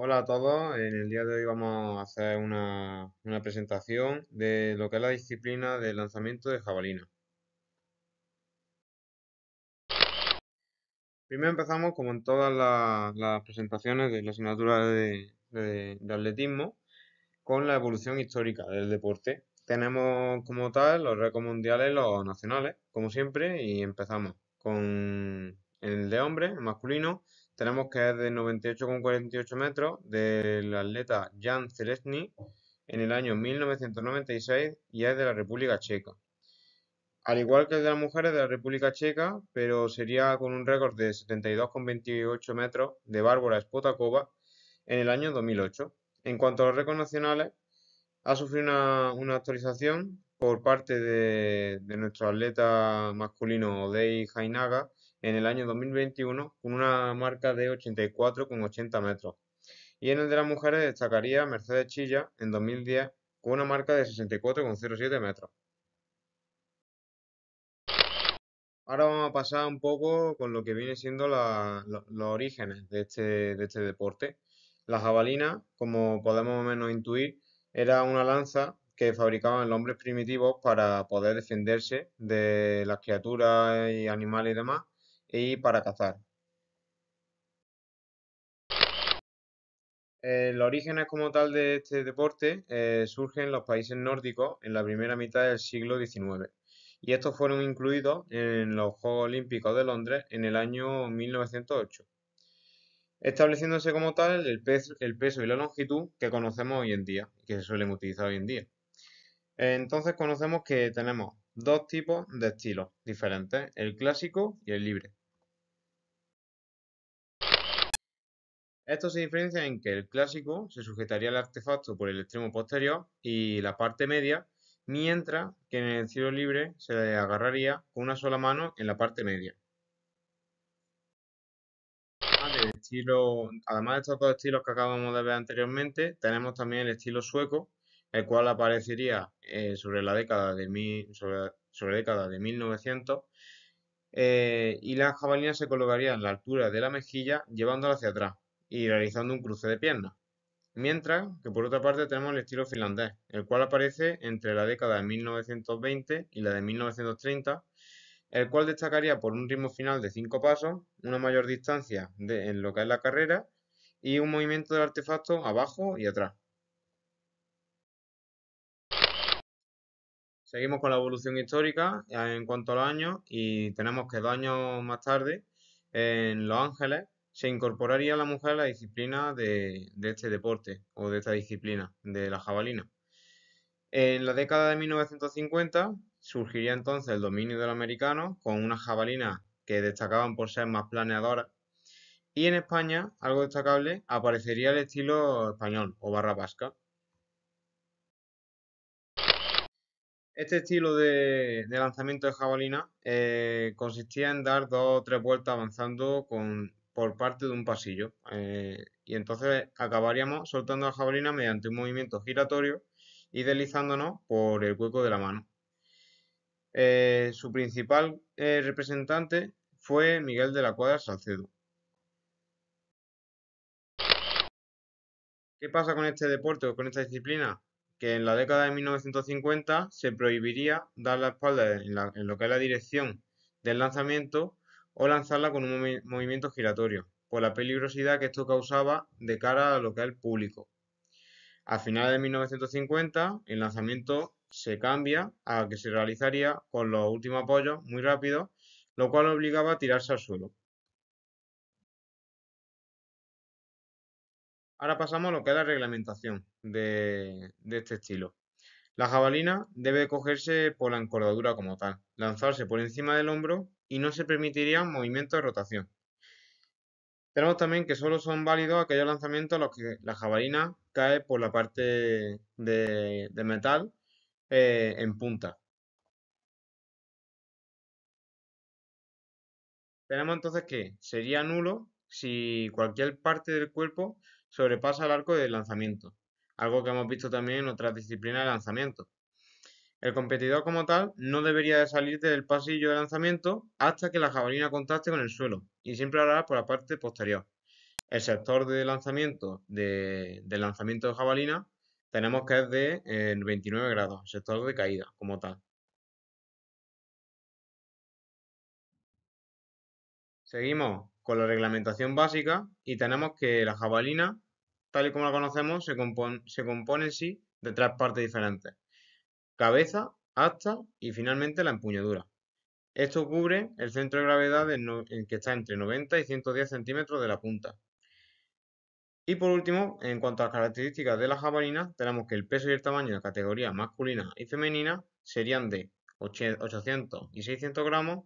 Hola a todos, en el día de hoy vamos a hacer una, presentación de lo que es la disciplina de lanzamiento de jabalina. Primero empezamos, como en todas las, presentaciones de la asignatura de, atletismo, con la evolución histórica del deporte. Tenemos como tal los récords mundiales los nacionales, como siempre, y empezamos con el de hombres, el masculino, tenemos que es de 98,48 metros del atleta Jan Celesny, en el año 1996 y es de la República Checa. Al igual que el de las mujeres de la República Checa, pero sería con un récord de 72,28 metros de Bárbara Spotakova en el año 2008. En cuanto a los récords nacionales, ha sufrido una, actualización por parte de, nuestro atleta masculino Odey Hainaga, en el año 2021 con una marca de 84,80 metros. Y en el de las mujeres destacaría Mercedes Chilla en 2010 con una marca de 64,07 metros. Ahora vamos a pasar un poco con lo que viene siendo los orígenes este, de este, deporte. La jabalina, como podemos menos intuir, era una lanza que fabricaban los hombres primitivos para poder defenderse de las criaturas y animales y demás y para cazar. Los orígenes como tal de este deporte eh, surgen en los países nórdicos en la primera mitad del siglo XIX y estos fueron incluidos en los Juegos Olímpicos de Londres en el año 1908, estableciéndose como tal el, el peso y la longitud que conocemos hoy en día que se suelen utilizar hoy en día. Entonces conocemos que tenemos dos tipos de estilos diferentes, el clásico y el libre. Esto se diferencia en que el clásico se sujetaría al artefacto por el extremo posterior y la parte media, mientras que en el estilo libre se le agarraría con una sola mano en la parte media. además de estos dos estilos que acabamos de ver anteriormente, tenemos también el estilo sueco, el cual aparecería eh, sobre la década de, 1900 eh, y la jabalina se colocaría en la altura de la mejilla llevándola hacia atrás, y realizando un cruce de piernas. Mientras que por otra parte tenemos el estilo finlandés, el cual aparece entre la década de 1920 y la de 1930, el cual destacaría por un ritmo final de cinco pasos, una mayor distancia en lo que es la carrera y un movimiento del artefacto abajo y atrás. Seguimos con la evolución histórica eh, en cuanto a los años y tenemos que dos años más tarde en Los Ángeles se incorporaría a la mujer la disciplina de, este deporte o de esta disciplina, de la jabalina. En la década de 1950 surgiría entonces el dominio del americano con unas jabalinas que destacaban por ser más planeadoras. Y en España, algo destacable, aparecería el estilo español o barra vasca. Este estilo de, lanzamiento de jabalina eh, consistía en dar dos o tres vueltas avanzando con por parte de un pasillo. Eh, y entonces acabaríamos soltando la jabalina mediante un movimiento giratorio y deslizándonos por el hueco de la mano. Eh, su principal eh, representante fue Miguel de la Cuadra Salcedo. ¿Qué pasa con este deporte o con esta disciplina? Que en la década de 1950 se prohibiría dar la espalda en lo que es la dirección del lanzamiento o lanzarla con un movimiento giratorio, por la peligrosidad que esto causaba de cara a lo que es el público. A finales de 1950, el lanzamiento se cambia a que se realizaría con los últimos apoyos muy rápido, lo cual obligaba a tirarse al suelo. Ahora pasamos a lo que es la reglamentación de este estilo. La jabalina debe cogerse por la encordadura como tal, lanzarse por encima del hombro y no se permitiría movimiento de rotación. Tenemos también que solo son válidos aquellos lanzamientos a los que la jabalina cae por la parte de, metal eh, en punta. Tenemos entonces que sería nulo si cualquier parte del cuerpo sobrepasa el arco del lanzamiento algo que hemos visto también en otras disciplinas de lanzamiento. El competidor como tal no debería salir del pasillo de lanzamiento hasta que la jabalina contacte con el suelo y siempre hará por la parte posterior. El sector de lanzamiento de, lanzamiento de jabalina tenemos que es de 29 eh, grados, sector de caída como tal. Seguimos con la reglamentación básica y tenemos que la jabalina tal y como la conocemos, se, compone, en sí de tres partes diferentes. Cabeza, asta y finalmente la empuñadura. Esto cubre el centro de gravedad en el que está entre 90 y 110 centímetros de la punta. Y por último, en cuanto a las características de las jabalinas, tenemos que el peso y el tamaño de categoría masculina y femenina serían de 800 y 600 gramos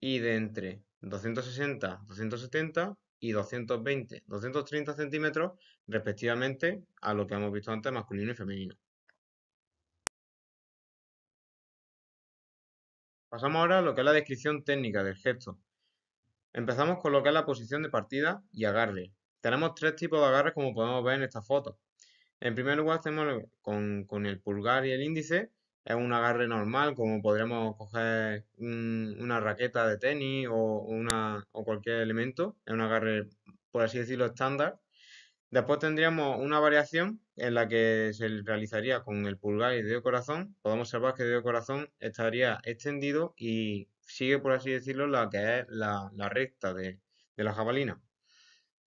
y de entre 260, 270 y 220, 230 centímetros respectivamente a lo que hemos visto antes masculino y femenino. Pasamos ahora a lo que es la descripción técnica del gesto. Empezamos con lo que es la posición de partida y agarre. Tenemos tres tipos de agarres como podemos ver en esta foto. En primer lugar tenemos con, con el pulgar y el índice es un agarre normal, como podríamos coger una raqueta de tenis o, una, o cualquier elemento, es un agarre, por así decirlo, estándar. Después tendríamos una variación en la que se realizaría con el pulgar y el dedo corazón. Podemos observar que el dedo corazón estaría extendido y sigue, por así decirlo, la que es la, recta de, de la jabalina.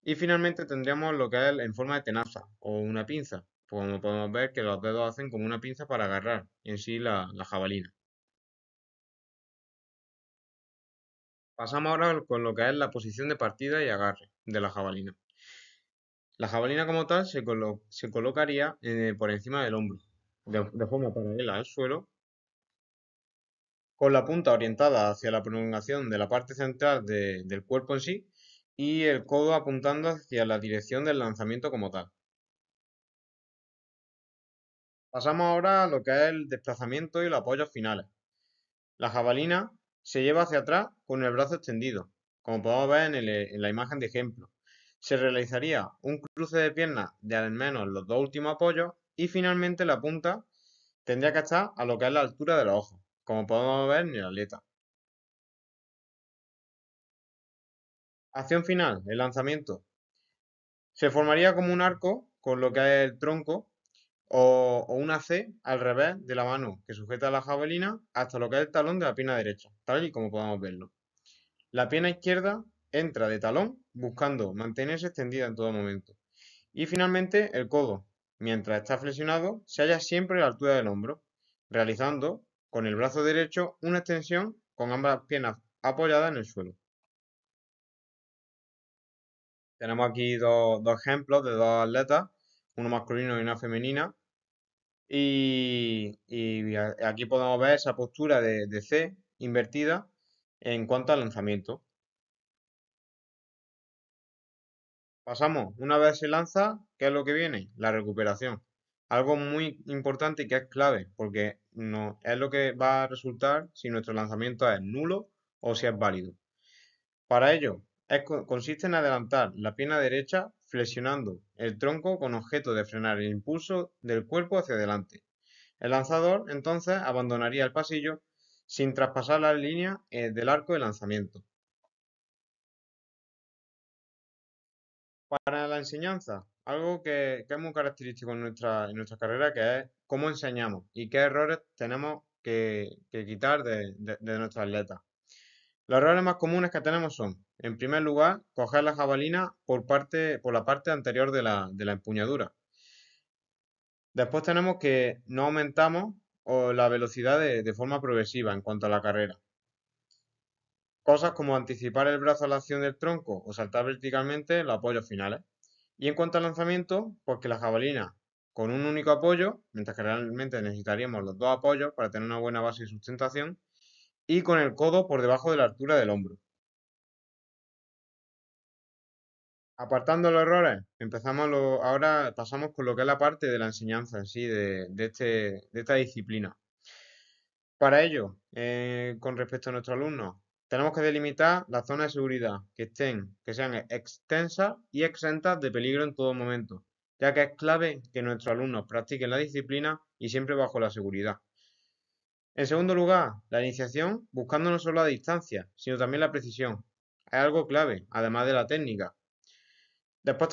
Y finalmente tendríamos lo que es en forma de tenaza o una pinza como podemos ver que los dedos hacen como una pinza para agarrar en sí la, jabalina. Pasamos ahora con lo que es la posición de partida y agarre de la jabalina. La jabalina como tal se, colocaría por encima del hombro, de, forma paralela al suelo, con la punta orientada hacia la prolongación de la parte central del cuerpo en sí y el codo apuntando hacia la dirección del lanzamiento como tal. Pasamos ahora a lo que es el desplazamiento y los apoyos finales. La jabalina se lleva hacia atrás con el brazo extendido, como podemos ver en, la imagen de ejemplo. Se realizaría un cruce de piernas de al menos los dos últimos apoyos y finalmente la punta tendría que estar a lo que es la altura de los ojos, como podemos ver en la aleta. Acción final, el lanzamiento. Se formaría como un arco con lo que es el tronco o, una C al revés de la mano que sujeta la jabalina hasta lo que es el talón de la pierna derecha, tal y como podamos verlo. La pierna izquierda entra de talón buscando mantenerse extendida en todo momento. Y finalmente el codo, mientras está flexionado, se halla siempre a la altura del hombro, realizando con el brazo derecho una extensión con ambas piernas apoyadas en el suelo. Tenemos aquí dos ejemplos de dos atletas, uno masculino y una femenina, y, aquí podemos ver esa postura de, C invertida en cuanto al lanzamiento. Pasamos, una vez se lanza, ¿qué es lo que viene? La recuperación. Algo muy importante y que es clave, porque es lo que va a resultar si nuestro lanzamiento es nulo o si es válido. Para ello, consiste en adelantar la pierna derecha flexionando el tronco con objeto de frenar el impulso del cuerpo hacia adelante. El lanzador entonces abandonaría el pasillo sin traspasar las líneas eh, del arco de lanzamiento. Para la enseñanza, algo que, es muy característico en nuestra, en carrera, que es cómo enseñamos y qué errores tenemos que, quitar de, nuestra de atletas. Los errores más comunes que tenemos son en primer lugar, coger la jabalina por, la parte anterior de la, empuñadura. Después tenemos que no aumentamos la velocidad de, forma progresiva en cuanto a la carrera. Cosas como anticipar el brazo a la acción del tronco o saltar verticalmente los apoyos finales. Y en cuanto al lanzamiento, pues que la jabalina con un único apoyo, mientras que realmente necesitaríamos los dos apoyos para tener una buena base de sustentación, y con el codo por debajo de la altura del hombro. apartando los errores, empezamos ahora pasamos con lo que es la parte de la enseñanza en sí, de, este, esta disciplina. Para ello, eh, con respecto a nuestros alumnos, tenemos que delimitar las zonas de seguridad que estén, que sean extensas y exentas de peligro en todo momento, ya que es clave que nuestros alumnos practiquen la disciplina y siempre bajo la seguridad. En segundo lugar, la iniciación, buscando no solo la distancia, sino también la precisión. Es algo clave, además de la técnica, Después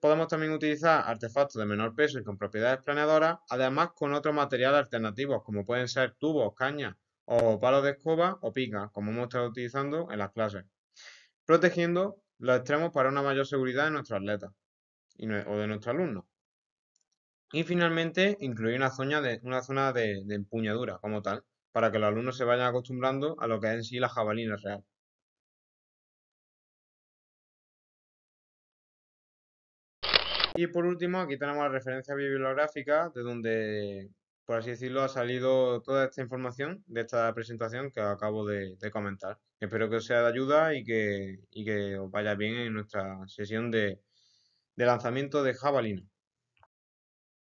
podemos también utilizar artefactos de menor peso y con propiedades planeadoras, además con otros materiales alternativos, como pueden ser tubos, cañas o palos de escoba o pica, como hemos estado utilizando en las clases, protegiendo los extremos para una mayor seguridad de nuestros atletas o de nuestros alumnos. Y finalmente, incluir una zona, de, de empuñadura como tal, para que los alumnos se vayan acostumbrando a lo que es en sí la jabalina real. Y por último, aquí tenemos la referencia bibliográfica de donde, por así decirlo, ha salido toda esta información de esta presentación que acabo de, comentar. Espero que os sea de ayuda y que, os vaya bien en nuestra sesión de, de lanzamiento de jabalina.